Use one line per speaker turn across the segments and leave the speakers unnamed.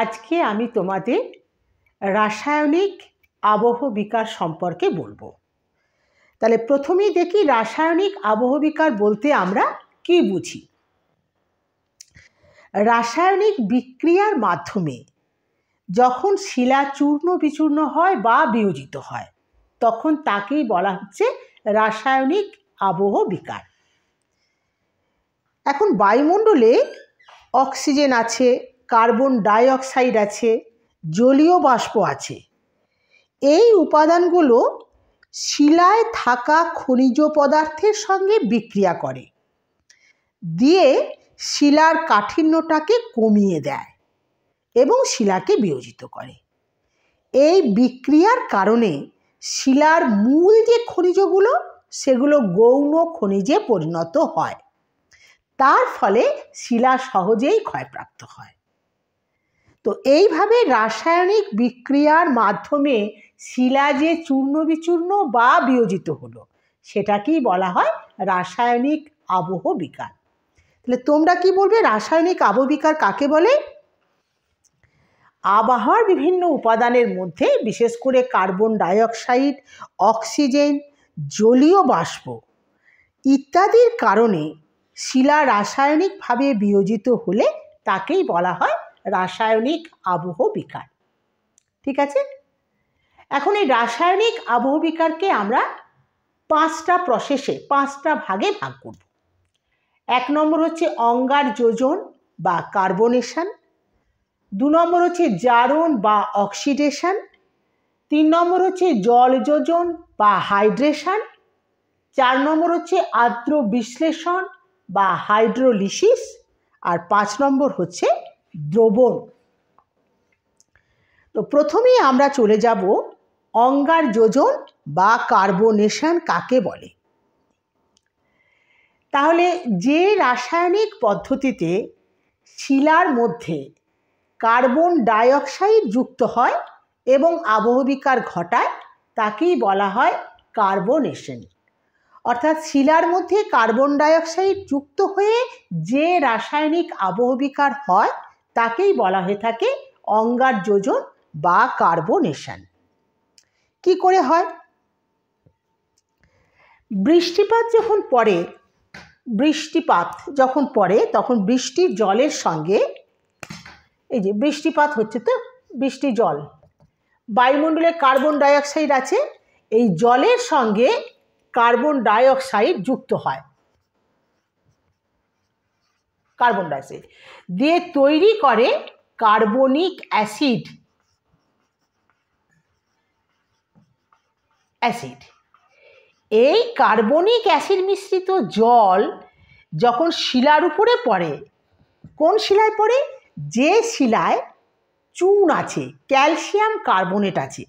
আজকে আমি তোমাদের রাসায়নিক আবহ বিকার সম্পর্কে বলবো তাহলে প্রথমেই দেখি রাসায়নিক আবহ বিকার বলতে আমরা কি বুঝি রাসায়নিক বিক্রিয়ার মাধ্যমে যখন শিলা চূর্ণ বিচূর্ণ হয় বা বিয়োজিত হয় তখন তাকেই বলা হচ্ছে রাসায়নিক আবহ বিকার এখন বায়ুমণ্ডলে অক্সিজেন আছে কার্বন ডাইঅক্সাইড আছে জলীয় বাষ্প আছে এই উপাদানগুলো শিলায় থাকা খনিজ পদার্থের সঙ্গে বিক্রিয়া করে দিয়ে শিলার কাঠিন্যটাকে কমিয়ে দেয় এবং শিলাকে বিয়োজিত করে এই বিক্রিয়ার কারণে শিলার মূল যে খনিজগুলো সেগুলো গৌণ খনিজে পরিণত হয় তার ফলে শিলা সহজেই ক্ষয়প্রাপ্ত হয় তো এইভাবে রাসায়নিক বিক্রিয়ার মাধ্যমে শিলা যে চূর্ণ বিচূর্ণ বা বিয়োজিত হলো সেটাকেই বলা হয় রাসায়নিক আবহ বিকার তাহলে তোমরা কি বলবে রাসায়নিক বিকার কাকে বলে আবহাওয়ার বিভিন্ন উপাদানের মধ্যে বিশেষ করে কার্বন ডাইঅক্সাইড অক্সিজেন জলীয় বাষ্প ইত্যাদির কারণে শিলা রাসায়নিকভাবে বিয়োজিত হলে তাকেই বলা হয় রাসায়নিক আবহ বিকার ঠিক আছে এখন এই রাসায়নিক আবহ বিকারকে আমরা পাঁচটা প্রসেসে পাঁচটা ভাগে ভাগ করব এক নম্বর হচ্ছে অঙ্গার যোজন বা কার্বনেশন দু নম্বর হচ্ছে জারণ বা অক্সিডেশন তিন নম্বর হচ্ছে জল যোজন বা হাইড্রেশন চার নম্বর হচ্ছে আর্দ্র বিশ্লেষণ বা হাইড্রোলিসিস আর পাঁচ নম্বর হচ্ছে দ্রবণ তো প্রথমেই আমরা চলে যাব অঙ্গার যোজন বা কার্বনেশন কাকে বলে তাহলে যে রাসায়নিক পদ্ধতিতে শিলার মধ্যে কার্বন ডাইঅক্সাইড যুক্ত হয় এবং আবহবিকার ঘটায় তাকেই বলা হয় কার্বনেশন অর্থাৎ শিলার মধ্যে কার্বন ডাইঅক্সাইড যুক্ত হয়ে যে রাসায়নিক আবহবিকার হয় তাকেই বলা হয়ে থাকে অঙ্গার যোজন বা কার্বনেশন কি করে হয় বৃষ্টিপাত যখন পড়ে বৃষ্টিপাত যখন পড়ে তখন বৃষ্টির জলের সঙ্গে এই যে বৃষ্টিপাত হচ্ছে তো বৃষ্টি জল বায়ুমণ্ডলে কার্বন ডাইঅক্সাইড আছে এই জলের সঙ্গে কার্বন ডাইঅক্সাইড যুক্ত হয় কার্বন ডাইঅক্সাইড দিয়ে তৈরি করে কার্বনিক অ্যাসিড অ্যাসিড এই কার্বনিক অ্যাসিড মিশ্রিত জল যখন শিলার উপরে পড়ে কোন শিলায় পড়ে যে শিলায় চুন আছে ক্যালসিয়াম কার্বনেট আছে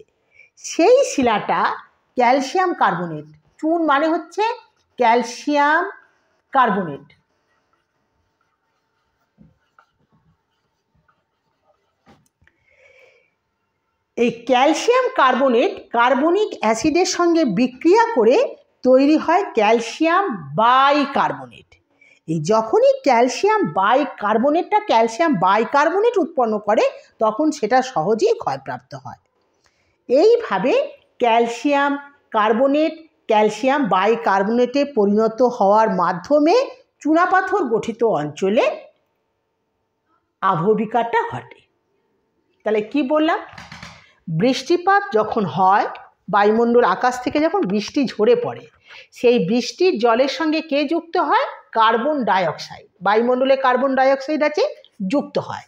সেই শিলাটা ক্যালসিয়াম কার্বনেট চুন মানে হচ্ছে ক্যালসিয়াম কার্বনেট এই ক্যালসিয়াম কার্বনেট কার্বনিক অ্যাসিডের সঙ্গে বিক্রিয়া করে তৈরি হয় ক্যালসিয়াম বাইকার্বোনেট এই যখনই ক্যালসিয়াম বাইকার্বোনেটটা ক্যালসিয়াম বাইকার্বোনেট উৎপন্ন করে তখন সেটা সহজেই ক্ষয়প্রাপ্ত হয় এইভাবে ক্যালসিয়াম কার্বনেট ক্যালসিয়াম বাইকার্বোনেটে পরিণত হওয়ার মাধ্যমে চুনাপাথর গঠিত অঞ্চলে আভবিকারটা ঘটে তাহলে কি বললাম বৃষ্টিপাত যখন হয় বায়ুমণ্ডল আকাশ থেকে যখন বৃষ্টি ঝরে পড়ে সেই বৃষ্টির জলের সঙ্গে কে যুক্ত হয় কার্বন ডাইঅক্সাইড বায়ুমণ্ডলে কার্বন ডাইঅক্সাইড আছে যুক্ত হয়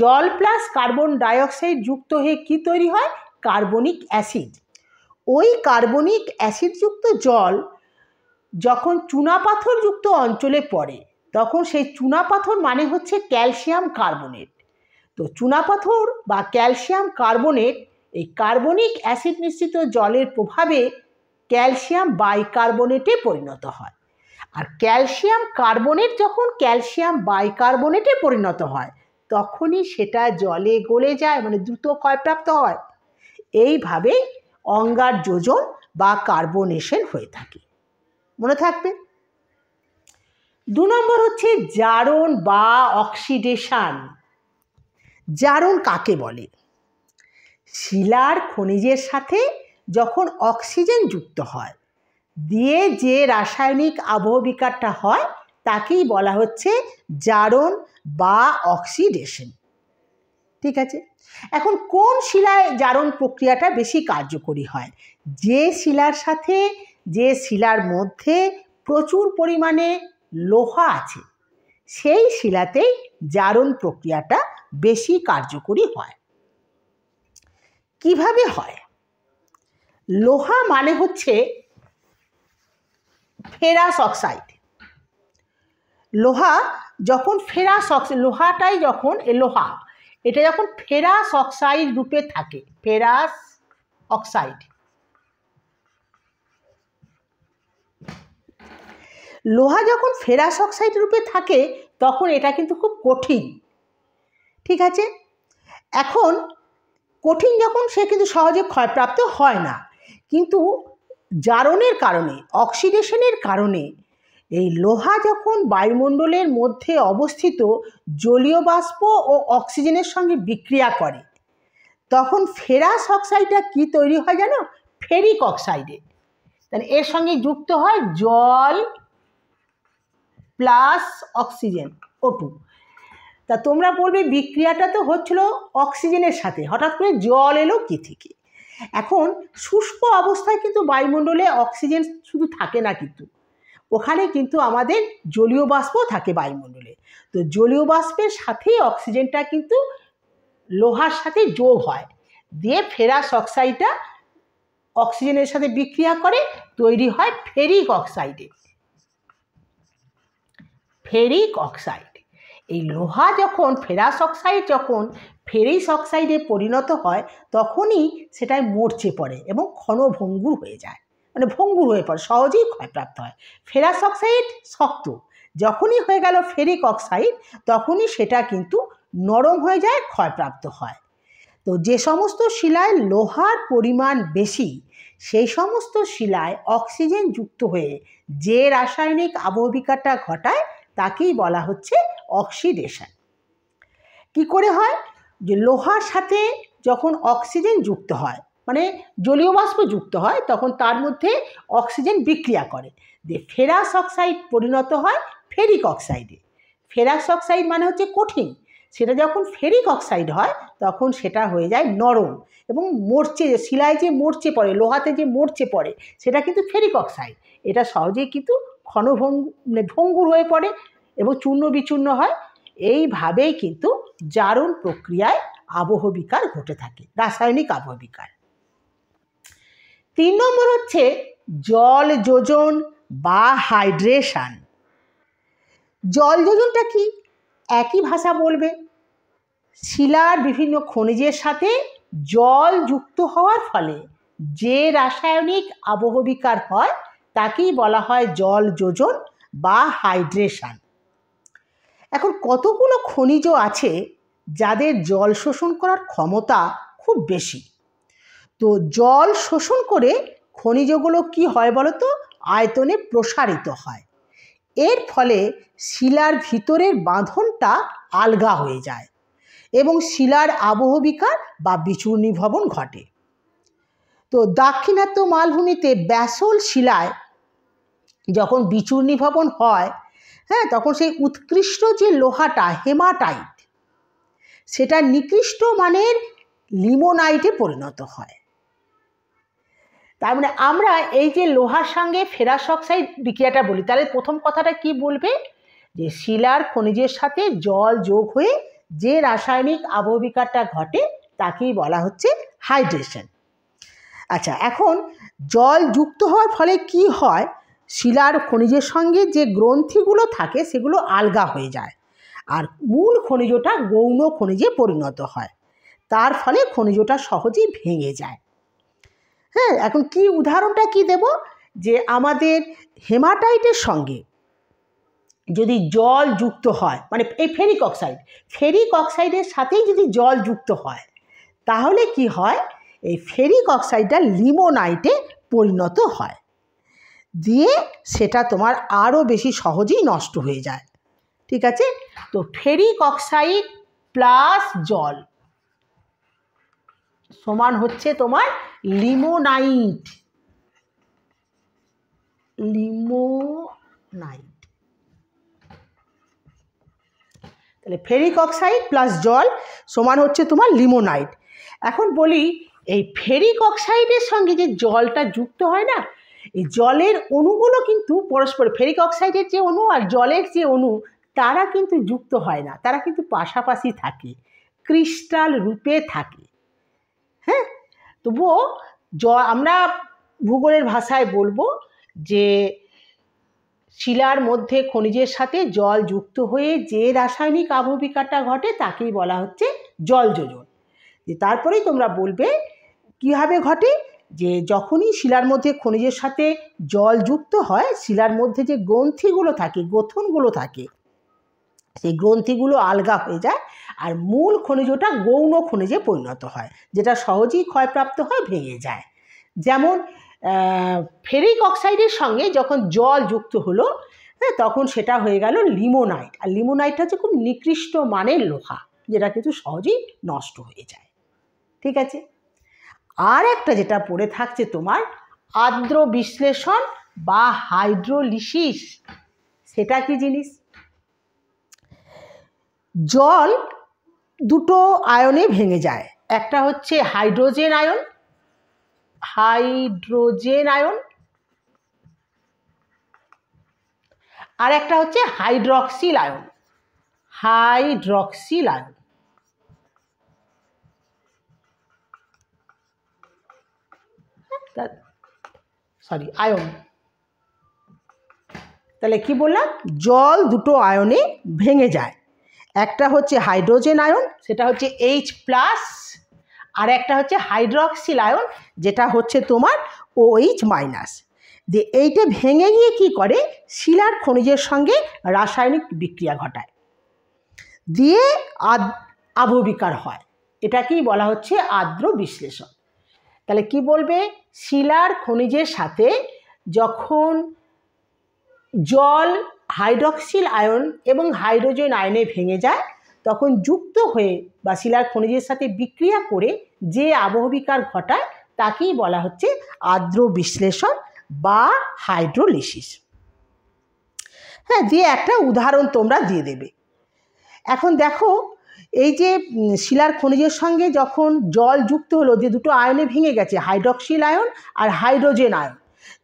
জল প্লাস কার্বন ডাইঅক্সাইড যুক্ত হয়ে কি তৈরি হয় কার্বনিক অ্যাসিড ওই কার্বনিক অ্যাসিডযুক্ত জল যখন চুনাপাথরযুক্ত অঞ্চলে পড়ে তখন সেই চুনাপাথর মানে হচ্ছে ক্যালসিয়াম কার্বনেট তো চুনাপাথর বা ক্যালসিয়াম কার্বনেট এই কার্বনিক অ্যাসিড মিশ্রিত জলের প্রভাবে ক্যালসিয়াম বাইকার্বনেটে পরিণত হয় আর ক্যালসিয়াম কার্বনেট যখন ক্যালসিয়াম বাইকার্বনেটে পরিণত হয় তখনই সেটা জলে গলে যায় মানে দ্রুত ক্ষয়প্রাপ্ত হয় এইভাবেই অঙ্গার যোজন বা কার্বনেশন হয়ে থাকে মনে থাকবে দু নম্বর হচ্ছে জারণ বা অক্সিডেশান জারণ কাকে বলে শিলার খনিজের সাথে যখন অক্সিজেন যুক্ত হয় দিয়ে যে রাসায়নিক আবহবিকারটা হয় তাকেই বলা হচ্ছে জারণ বা অক্সিডেশন ঠিক আছে এখন কোন শিলায় জারণ প্রক্রিয়াটা বেশি কার্যকরী হয় যে শিলার সাথে যে শিলার মধ্যে প্রচুর পরিমাণে লোহা আছে সেই শিলাতেই জারণ প্রক্রিয়াটা বেশি কার্যকরী হয় কিভাবে হয় লোহা মানে হচ্ছে ফেরাস অক্সাইড লোহা যখন ফেরাস অক্সাইড লোহাটাই যখন লোহা এটা যখন ফেরাস অক্সাইড রূপে থাকে ফেরাস অক্সাইড লোহা যখন ফেরাস অক্সাইড রূপে থাকে তখন এটা কিন্তু খুব কঠিন ঠিক আছে এখন কঠিন যখন সে কিন্তু সহজে ক্ষয়প্রাপ্ত হয় না কিন্তু জারণের কারণে অক্সিডেশনের কারণে এই লোহা যখন বায়ুমণ্ডলের মধ্যে অবস্থিত জলীয় বাষ্প ও অক্সিজেনের সঙ্গে বিক্রিয়া করে তখন ফেরাস অক্সাইডটা কি তৈরি হয় জানো ফেরিক অক্সাইডে তাহলে এর সঙ্গে যুক্ত হয় জল প্লাস অক্সিজেন ওটু তা তোমরা পড়বে বিক্রিয়াটা তো হচ্ছিল অক্সিজেনের সাথে হঠাৎ করে জল এলো কী থেকে এখন শুষ্ক অবস্থায় কিন্তু বায়ুমণ্ডলে অক্সিজেন শুধু থাকে না কিন্তু ওখানে কিন্তু আমাদের জলীয় বাষ্প থাকে বায়ুমণ্ডলে তো জলীয় বাষ্পের সাথেই অক্সিজেনটা কিন্তু লোহার সাথে যোগ হয় দিয়ে ফেরাস অক্সাইডটা অক্সিজেনের সাথে বিক্রিয়া করে তৈরি হয় ফেরিক অক্সাইডে ফেরিক অক্সাইড এই লোহা যখন ফেরাস অক্সাইড যখন ফেরিস অক্সাইডে পরিণত হয় তখনই সেটাই মরচে পড়ে এবং ক্ষণভঙ্গুর হয়ে যায় মানে ভঙ্গুর হয়ে পড়ে সহজেই ক্ষয়প্রাপ্ত হয় ফেরাস অক্সাইড শক্ত যখনই হয়ে গেল ফেরিক অক্সাইড তখনই সেটা কিন্তু নরম হয়ে যায় ক্ষয়প্রাপ্ত হয় তো যে সমস্ত শিলায় লোহার পরিমাণ বেশি সেই সমস্ত শিলায় অক্সিজেন যুক্ত হয়ে যে রাসায়নিক আবহবিকাটা ঘটায় তাকেই বলা হচ্ছে অক্সিডেশন কি করে হয় যে লোহার সাথে যখন অক্সিজেন যুক্ত হয় মানে জলীয় বাষ্প যুক্ত হয় তখন তার মধ্যে অক্সিজেন বিক্রিয়া করে যে ফেরাস অক্সাইড পরিণত হয় ফেরিক অক্সাইডে ফেরাস অক্সাইড মানে হচ্ছে কঠিন সেটা যখন ফেরিক অক্সাইড হয় তখন সেটা হয়ে যায় নরম এবং মরচে শিলায় যে মরচে পড়ে লোহাতে যে মরচে পড়ে সেটা কিন্তু ফেরিক অক্সাইড এটা সহজেই কিন্তু ক্ষণভঙ্গ মানে ভঙ্গুর হয়ে পড়ে এবং চূর্ণ বিচূর্ণ হয় এইভাবেই কিন্তু জারণ প্রক্রিয়ায় আবহ বিকার ঘটে থাকে রাসায়নিক আবহ বিকার তিন নম্বর হচ্ছে জল যোজন বা হাইড্রেশন জল যোজনটা কি একই ভাষা বলবে শিলার বিভিন্ন খনিজের সাথে জল যুক্ত হওয়ার ফলে যে রাসায়নিক আবহবিকার হয় তাকেই বলা হয় জল যোজন বা হাইড্রেশন এখন কতগুলো খনিজ আছে যাদের জল শোষণ করার ক্ষমতা খুব বেশি তো জল শোষণ করে খনিজগুলো কি হয় বলতো আয়তনে প্রসারিত হয় এর ফলে শিলার ভিতরের বাঁধনটা আলগা হয়ে যায় এবং শিলার আবহবিকার বা বিচূর্ণীভবন ঘটে তো দাক্ষিণাত্য মালভূমিতে ব্যাসল শিলায় যখন বিচূর্ণীভবন হয় হ্যাঁ তখন সেই উৎকৃষ্ট যে লোহাটা হেমাটাইট সেটা নিকৃষ্ট মানের লিমোনাইটে পরিণত হয় তার মানে আমরা এই যে লোহার সঙ্গে ফেরাস অক্সাইড বিক্রিয়াটা বলি তাহলে প্রথম কথাটা কি বলবে যে শিলার খনিজের সাথে জল যোগ হয়ে যে রাসায়নিক আবহবিকারটা ঘটে তাকেই বলা হচ্ছে হাইড্রেশন আচ্ছা এখন জল যুক্ত হওয়ার ফলে কি হয় শিলার খনিজের সঙ্গে যে গ্রন্থিগুলো থাকে সেগুলো আলগা হয়ে যায় আর মূল খনিজটা গৌণ খনিজে পরিণত হয় তার ফলে খনিজটা সহজেই ভেঙে যায় হ্যাঁ এখন কি উদাহরণটা কি দেব যে আমাদের হেমাটাইটের সঙ্গে যদি জল যুক্ত হয় মানে এই ফেরিক অক্সাইড ফেরিক অক্সাইডের সাথেই যদি জল যুক্ত হয় তাহলে কি হয় এই ফেরিক অক্সাইডটা লিমোনাইটে পরিণত হয় দিয়ে সেটা তোমার আরও বেশি সহজেই নষ্ট হয়ে যায় ঠিক আছে তো ফেরিক অক্সাইড প্লাস জল সমান হচ্ছে তোমার লিমোনাইট লিমোনাইট তাহলে ফেরিক অক্সাইড প্লাস জল সমান হচ্ছে তোমার লিমোনাইট এখন বলি এই ফেরিক অক্সাইডের সঙ্গে যে জলটা যুক্ত হয় না এই জলের অণুগুলো কিন্তু পরস্পর ফেরিক অক্সাইডের যে অণু আর জলের যে অণু তারা কিন্তু যুক্ত হয় না তারা কিন্তু পাশাপাশি থাকে ক্রিস্টাল রূপে থাকে হ্যাঁ তবুও জ আমরা ভূগোলের ভাষায় বলবো যে শিলার মধ্যে খনিজের সাথে জল যুক্ত হয়ে যে রাসায়নিক আবহবিকাটা ঘটে তাকেই বলা হচ্ছে জল যোজন যে তারপরেই তোমরা বলবে কীভাবে ঘটে যে যখনই শিলার মধ্যে খনিজের সাথে জল যুক্ত হয় শিলার মধ্যে যে গ্রন্থিগুলো থাকে গোথনগুলো থাকে সেই গ্রন্থিগুলো আলগা হয়ে যায় আর মূল খনিজটা গৌণ খনিজে পরিণত হয় যেটা সহজেই ক্ষয়প্রাপ্ত হয় ভেঙে যায় যেমন ফেরিক অক্সাইডের সঙ্গে যখন জল যুক্ত হলো হ্যাঁ তখন সেটা হয়ে গেল লিমোনাইট আর লিমোনাইটটা হচ্ছে খুব নিকৃষ্ট মানের লোহা যেটা কিন্তু সহজেই নষ্ট হয়ে যায় ঠিক আছে আর একটা যেটা পড়ে থাকছে তোমার আদ্র বিশ্লেষণ বা হাইড্রোলিসিস সেটা কি জিনিস জল দুটো আয়নে ভেঙে যায় একটা হচ্ছে হাইড্রোজেন আয়ন হাইড্রোজেন আয়ন আর একটা হচ্ছে হাইড্রক্সিল আয়ন হাইড্রক্সিল আয়ন তার সরি আয়ন তাহলে কি বললাম জল দুটো আয়নে ভেঙে যায় একটা হচ্ছে হাইড্রোজেন আয়ন সেটা হচ্ছে এইচ প্লাস আর একটা হচ্ছে হাইড্রক্সিল আয়ন যেটা হচ্ছে তোমার ও এইচ মাইনাস যে এইটা ভেঙে গিয়ে কি করে শিলার খনিজের সঙ্গে রাসায়নিক বিক্রিয়া ঘটায় দিয়ে আদ আবহবিকার হয় এটাকেই বলা হচ্ছে আর্দ্র বিশ্লেষণ তাহলে কি বলবে শিলার খনিজের সাথে যখন জল হাইড্রক্সিল আয়ন এবং হাইড্রোজেন আয়নে ভেঙে যায় তখন যুক্ত হয়ে বা শিলার খনিজের সাথে বিক্রিয়া করে যে আবহবিকার ঘটায় তাকেই বলা হচ্ছে আর্দ্র বিশ্লেষণ বা হাইড্রোলিসিস হ্যাঁ দিয়ে একটা উদাহরণ তোমরা দিয়ে দেবে এখন দেখো এই যে শিলার খনিজের সঙ্গে যখন জল যুক্ত হলো যে দুটো আয়নে ভেঙে গেছে হাইড্রক্সিল আয়ন আর হাইড্রোজেন আয়ন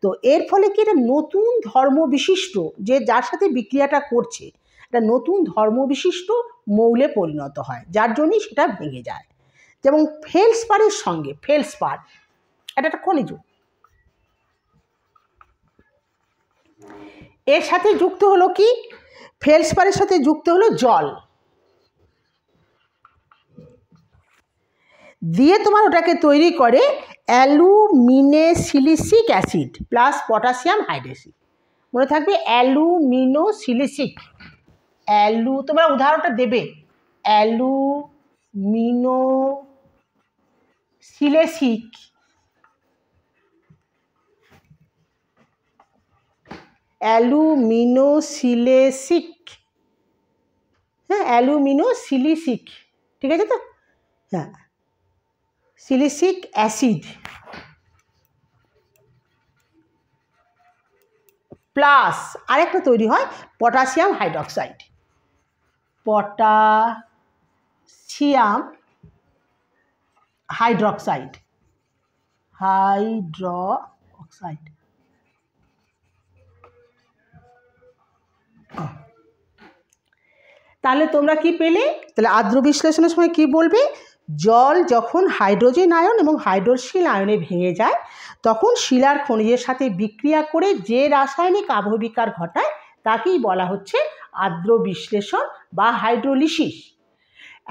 তো এর ফলে কি এটা নতুন ধর্ম বিশিষ্ট যে যার সাথে বিক্রিয়াটা করছে এটা নতুন ধর্ম বিশিষ্ট মৌলে পরিণত হয় যার জন্যই সেটা ভেঙে যায় যেমন ফেলসপারের সঙ্গে ফেলসপার এটা একটা খনিজ এর সাথে যুক্ত হলো কি ফেলসপারের সাথে যুক্ত হলো জল দিয়ে তোমার ওটাকে তৈরি করে aluminosilicic acid plus potassium hydracid মনে থাকবে অ্যালুমিনোসিলিসিক অ্যালু তোমরা উদাহরণটা দেবে অ্যালুমিনো সিলেসিক অ্যালুমিনোসিলেসিক হ্যাঁ অ্যালুমিনোসিলিসিক ঠিক আছে তো হ্যাঁ সিলিসিক অ্যাসিড প্লাস আরেকটা তৈরি হয় potassium hydroxide potassium hydroxide oxide তাহলে তোমরা কি পেলে তাহলে আর্দ্র বিশ্লেষণের সময় কি বলবে জল যখন হাইড্রোজেন আয়ন এবং হাইড্রোশিল আয়নে ভেঙে যায় তখন শিলার খনিজের সাথে বিক্রিয়া করে যে রাসায়নিক আবহবিকার ঘটায় তাকেই বলা হচ্ছে আর্দ্র বিশ্লেষণ বা হাইড্রোলিসিস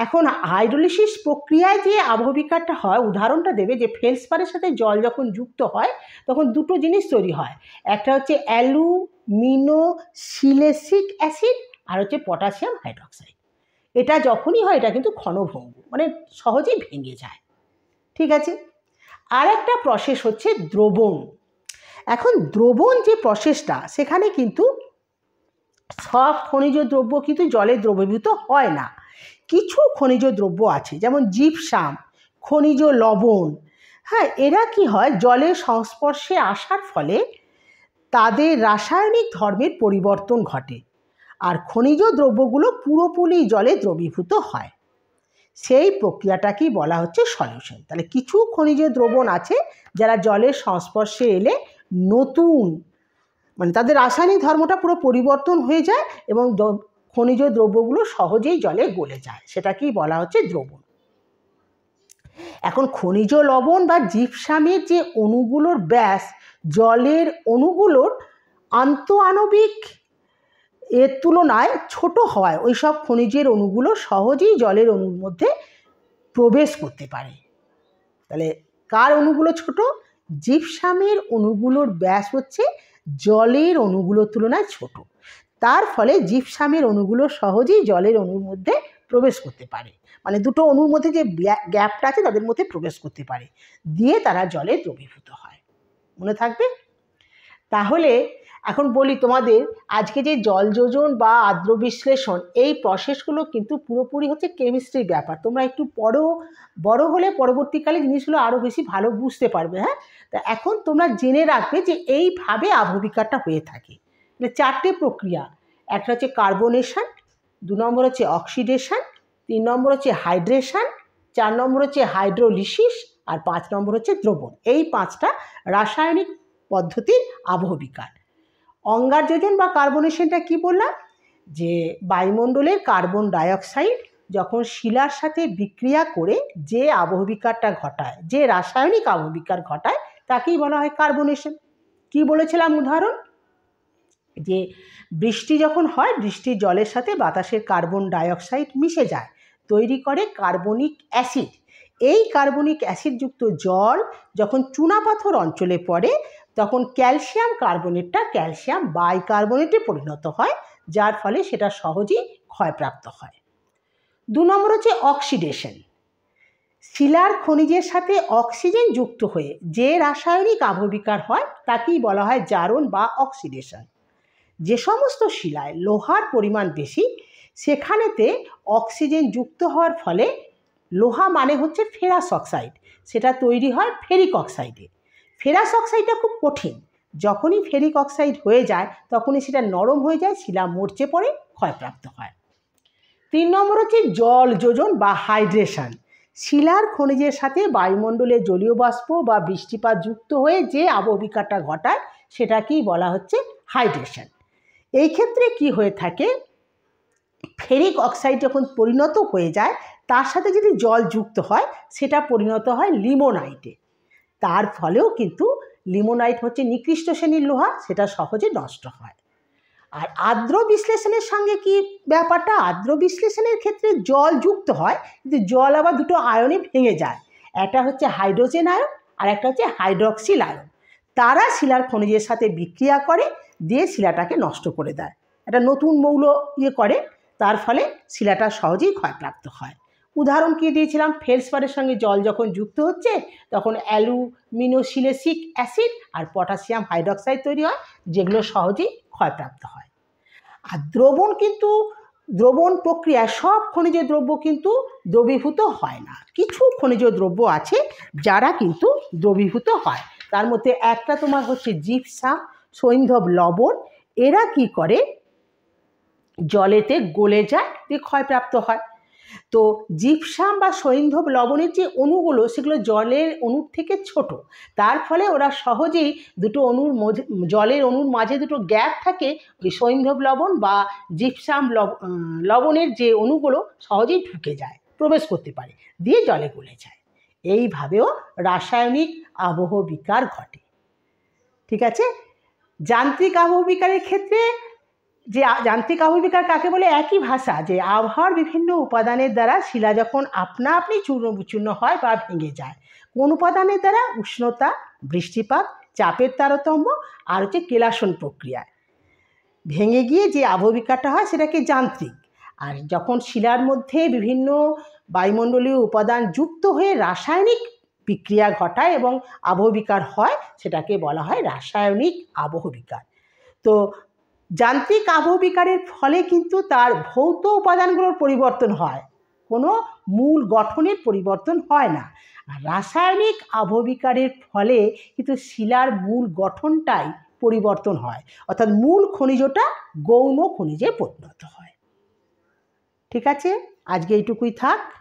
এখন হাইড্রোলিসিস প্রক্রিয়ায় যে আবহবিকারটা হয় উদাহরণটা দেবে যে ফেলসপারের সাথে জল যখন যুক্ত হয় তখন দুটো জিনিস তৈরি হয় একটা হচ্ছে অ্যালুমিনোসিলেসিক অ্যাসিড আর হচ্ছে পটাশিয়াম হাইড্রোক্সাইড এটা যখনই হয় এটা কিন্তু ক্ষণভঙ্গ মানে সহজেই ভেঙে যায় ঠিক আছে আর একটা প্রসেস হচ্ছে দ্রবণ এখন দ্রবণ যে প্রসেসটা সেখানে কিন্তু সব খনিজ দ্রব্য কিন্তু জলে দ্রবীভূত হয় না কিছু খনিজ দ্রব্য আছে যেমন জীবসাম খনিজ লবণ হ্যাঁ এরা কি হয় জলের সংস্পর্শে আসার ফলে তাদের রাসায়নিক ধর্মের পরিবর্তন ঘটে আর খনিজ দ্রব্যগুলো পুরোপুরি জলে দ্রবীভূত হয় সেই প্রক্রিয়াটাকেই বলা হচ্ছে সলিউশন তাহলে কিছু খনিজ দ্রবণ আছে যারা জলের সংস্পর্শে এলে নতুন মানে তাদের রাসায়নিক ধর্মটা পুরো পরিবর্তন হয়ে যায় এবং খনিজ দ্রব্যগুলো সহজেই জলে গলে যায় সেটাকেই বলা হচ্ছে দ্রবণ এখন খনিজ লবণ বা জীবসামের যে অণুগুলোর ব্যাস জলের অণুগুলোর আন্তঃআণবিক এর তুলনায় ছোট হওয়ায় ওই সব খনিজের অণুগুলো সহজেই জলের অণুর মধ্যে প্রবেশ করতে পারে তাহলে কার অণুগুলো ছোট জীবসামের অণুগুলোর ব্যাস হচ্ছে জলের অণুগুলোর তুলনায় ছোট তার ফলে জীবসামের অণুগুলো সহজেই জলের অণুর মধ্যে প্রবেশ করতে পারে মানে দুটো অণুর মধ্যে যে গ্যাপটা আছে তাদের মধ্যে প্রবেশ করতে পারে দিয়ে তারা জলে দ্রবীভূত হয় মনে থাকবে তাহলে এখন বলি তোমাদের আজকে যে জল যোজন বা আদ্র বিশ্লেষণ এই প্রসেসগুলো কিন্তু পুরোপুরি হচ্ছে কেমিস্ট্রির ব্যাপার তোমরা একটু বড় বড় হলে পরবর্তীকালে জিনিসগুলো আরও বেশি ভালো বুঝতে পারবে হ্যাঁ তা এখন তোমরা জেনে রাখবে যে এইভাবে আবহবিকারটা হয়ে থাকে মানে চারটে প্রক্রিয়া একটা হচ্ছে কার্বনেশন দু নম্বর হচ্ছে অক্সিডেশন তিন নম্বর হচ্ছে হাইড্রেশন চার নম্বর হচ্ছে হাইড্রোলিসিস আর পাঁচ নম্বর হচ্ছে দ্রবণ এই পাঁচটা রাসায়নিক পদ্ধতির আবহবিকার অঙ্গার যোজন বা কার্বনেশনটা কি বললাম যে বায়ুমণ্ডলের কার্বন ডাইঅক্সাইড যখন শিলার সাথে বিক্রিয়া করে যে আবহবিকারটা ঘটায় যে রাসায়নিক আবহবিকার ঘটায় তাকেই বলা হয় কার্বনেশন কি বলেছিলাম উদাহরণ যে বৃষ্টি যখন হয় বৃষ্টির জলের সাথে বাতাসের কার্বন ডাইঅক্সাইড মিশে যায় তৈরি করে কার্বনিক অ্যাসিড এই কার্বনিক অ্যাসিডযুক্ত জল যখন চুনাপাথর অঞ্চলে পড়ে তখন ক্যালসিয়াম কার্বনেটটা ক্যালসিয়াম বাইকার্বনেটে পরিণত হয় যার ফলে সেটা সহজেই ক্ষয়প্রাপ্ত হয় দু নম্বর হচ্ছে অক্সিডেশন শিলার খনিজের সাথে অক্সিজেন যুক্ত হয়ে যে রাসায়নিক আবহবিকার হয় তাকেই বলা হয় জারণ বা অক্সিডেশন যে সমস্ত শিলায় লোহার পরিমাণ বেশি সেখানেতে অক্সিজেন যুক্ত হওয়ার ফলে লোহা মানে হচ্ছে ফেরাস অক্সাইড সেটা তৈরি হয় ফেরিক অক্সাইডে ফেরাস অক্সাইডটা খুব কঠিন যখনই ফেরিক অক্সাইড হয়ে যায় তখনই সেটা নরম হয়ে যায় শিলা মরচে পড়ে ক্ষয়প্রাপ্ত হয় তিন নম্বর হচ্ছে জল যোজন বা হাইড্রেশন শিলার খনিজের সাথে বায়ুমণ্ডলে জলীয় বাষ্প বা বৃষ্টিপাত যুক্ত হয়ে যে আবহবিকাটা ঘটায় সেটাকেই বলা হচ্ছে হাইড্রেশন এই ক্ষেত্রে কি হয়ে থাকে ফেরিক অক্সাইড যখন পরিণত হয়ে যায় তার সাথে যদি জল যুক্ত হয় সেটা পরিণত হয় লিমোনাইটে তার ফলেও কিন্তু লিমোনাইট হচ্ছে নিকৃষ্ট শ্রেণীর লোহা সেটা সহজে নষ্ট হয় আর আর্দ্র বিশ্লেষণের সঙ্গে কি ব্যাপারটা আর্দ্র বিশ্লেষণের ক্ষেত্রে জল যুক্ত হয় কিন্তু জল আবার দুটো আয়নে ভেঙে যায় একটা হচ্ছে হাইড্রোজেন আয়ন আর একটা হচ্ছে হাইড্রক্সিল আয়ন তারা শিলার খনিজের সাথে বিক্রিয়া করে দিয়ে শিলাটাকে নষ্ট করে দেয় একটা নতুন মৌল ইয়ে করে তার ফলে শিলাটা সহজেই ক্ষয়প্রাপ্ত হয় উদাহরণ কি দিয়েছিলাম ফেলসপারের সঙ্গে জল যখন যুক্ত হচ্ছে তখন অ্যালুমিনোসিলেসিক অ্যাসিড আর পটাশিয়াম হাইড্রক্সাইড তৈরি হয় যেগুলো সহজেই ক্ষয়প্রাপ্ত হয় আর দ্রবণ কিন্তু দ্রবণ প্রক্রিয়ায় সব খনিজ দ্রব্য কিন্তু দ্রবীভূত হয় না কিছু খনিজ দ্রব্য আছে যারা কিন্তু দ্রবীভূত হয় তার মধ্যে একটা তোমার হচ্ছে জিপসা সৈন্ধব লবণ এরা কি করে জলেতে গলে যায় দিয়ে ক্ষয়প্রাপ্ত হয় তো জিপসাম বা সৈন্ধব লবণের যে অণুগুলো সেগুলো জলের অণুর থেকে ছোট তার ফলে ওরা সহজেই দুটো অণুর জলের অণুর মাঝে দুটো গ্যাপ থাকে ওই সৈন্ধব লবণ বা জিপসাম লবণের যে অণুগুলো সহজেই ঢুকে যায় প্রবেশ করতে পারে দিয়ে জলে গলে যায় এইভাবেও রাসায়নিক আবহ বিকার ঘটে ঠিক আছে যান্ত্রিক আবহ বিকারের ক্ষেত্রে যে যান্ত্রিক আবির্বিকার কাকে বলে একই ভাষা যে আবহাওয়ার বিভিন্ন উপাদানের দ্বারা শিলা যখন আপনা আপনি চূর্ণ বিচূর্ণ হয় বা ভেঙে যায় কোন উপাদানের দ্বারা উষ্ণতা বৃষ্টিপাত চাপের তারতম্য আর হচ্ছে কেলাসন প্রক্রিয়ায় ভেঙে গিয়ে যে আবহবিকাটা হয় সেটাকে যান্ত্রিক আর যখন শিলার মধ্যে বিভিন্ন বায়ুমণ্ডলীয় উপাদান যুক্ত হয়ে রাসায়নিক বিক্রিয়া ঘটায় এবং আবহবিকার হয় সেটাকে বলা হয় রাসায়নিক আবহবিকার তো যান্ত্রিক আবহবিকারের ফলে কিন্তু তার ভৌত উপাদানগুলোর পরিবর্তন হয় কোনো মূল গঠনের পরিবর্তন হয় না রাসায়নিক আবহবিকারের ফলে কিন্তু শিলার মূল গঠনটাই পরিবর্তন হয় অর্থাৎ মূল খনিজটা গৌণ খনিজে পরিণত হয় ঠিক আছে আজকে এইটুকুই থাক